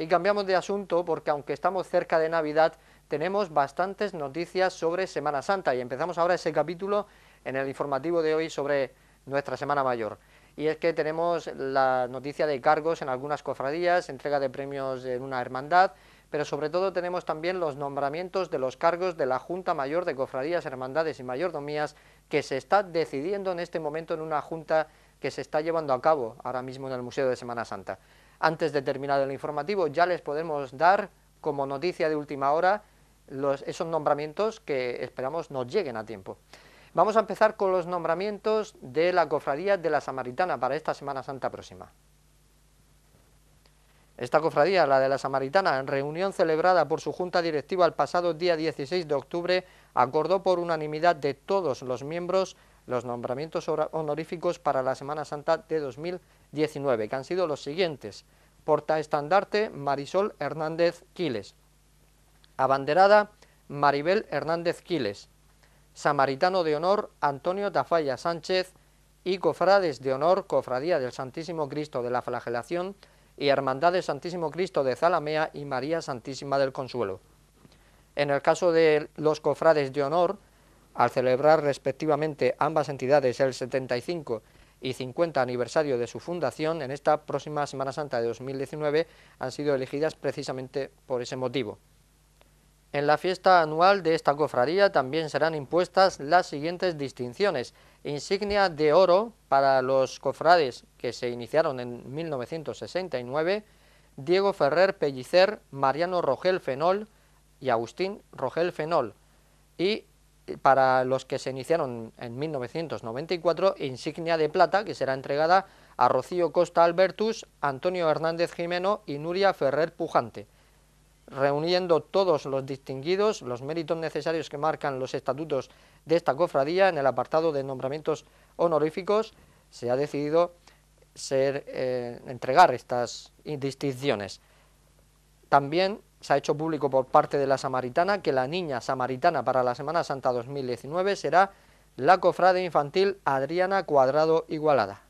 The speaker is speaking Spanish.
Y cambiamos de asunto porque aunque estamos cerca de Navidad, tenemos bastantes noticias sobre Semana Santa y empezamos ahora ese capítulo en el informativo de hoy sobre nuestra Semana Mayor. Y es que tenemos la noticia de cargos en algunas cofradías, entrega de premios en una hermandad, pero sobre todo tenemos también los nombramientos de los cargos de la Junta Mayor de Cofradías, Hermandades y Mayordomías que se está decidiendo en este momento en una junta que se está llevando a cabo ahora mismo en el Museo de Semana Santa antes de terminar el informativo ya les podemos dar como noticia de última hora los, esos nombramientos que esperamos nos lleguen a tiempo. Vamos a empezar con los nombramientos de la Cofradía de la Samaritana para esta Semana Santa próxima. Esta cofradía, la de la Samaritana, en reunión celebrada por su Junta Directiva el pasado día 16 de octubre, acordó por unanimidad de todos los miembros los nombramientos honoríficos para la Semana Santa de 2019, que han sido los siguientes. Portaestandarte Marisol Hernández Quiles. Abanderada Maribel Hernández Quiles. Samaritano de Honor Antonio Tafalla Sánchez y Cofrades de Honor Cofradía del Santísimo Cristo de la Flagelación y Hermandad del Santísimo Cristo de Zalamea y María Santísima del Consuelo. En el caso de los cofrades de honor, al celebrar respectivamente ambas entidades el 75 y 50 aniversario de su fundación, en esta próxima Semana Santa de 2019 han sido elegidas precisamente por ese motivo. En la fiesta anual de esta cofradía también serán impuestas las siguientes distinciones. Insignia de oro para los cofrades que se iniciaron en 1969, Diego Ferrer Pellicer, Mariano Rogel Fenol y Agustín Rogel Fenol. Y para los que se iniciaron en 1994, insignia de plata que será entregada a Rocío Costa Albertus, Antonio Hernández Jimeno y Nuria Ferrer Pujante, reuniendo todos los distinguidos, los méritos necesarios que marcan los estatutos de esta cofradía en el apartado de nombramientos honoríficos, se ha decidido ser, eh, entregar estas distinciones. También se ha hecho público por parte de la Samaritana que la niña samaritana para la Semana Santa 2019 será la cofrade infantil Adriana Cuadrado Igualada.